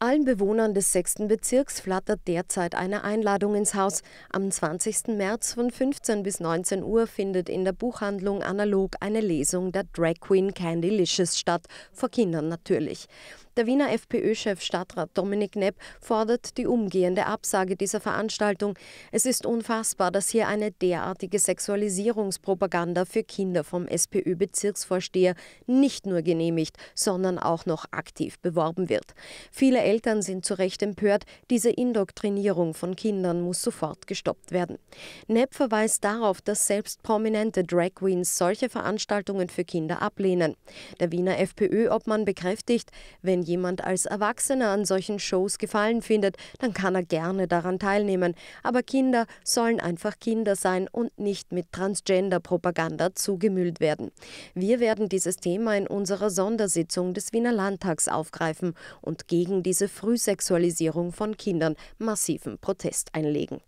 Allen Bewohnern des 6. Bezirks flattert derzeit eine Einladung ins Haus. Am 20. März von 15 bis 19 Uhr findet in der Buchhandlung analog eine Lesung der Drag Queen Candylicious statt, vor Kindern natürlich. Der Wiener FPÖ-Chef Stadtrat Dominik Nepp fordert die umgehende Absage dieser Veranstaltung. Es ist unfassbar, dass hier eine derartige Sexualisierungspropaganda für Kinder vom SPÖ-Bezirksvorsteher nicht nur genehmigt, sondern auch noch aktiv beworben wird. Viele Eltern sind zu Recht empört, diese Indoktrinierung von Kindern muss sofort gestoppt werden. Nepp verweist darauf, dass selbst prominente Drag Queens solche Veranstaltungen für Kinder ablehnen. Der Wiener FPÖ-Obmann bekräftigt, wenn jemand als Erwachsener an solchen Shows Gefallen findet, dann kann er gerne daran teilnehmen. Aber Kinder sollen einfach Kinder sein und nicht mit Transgender-Propaganda zugemüllt werden. Wir werden dieses Thema in unserer Sondersitzung des Wiener Landtags aufgreifen und gegen diese Frühsexualisierung von Kindern massiven Protest einlegen.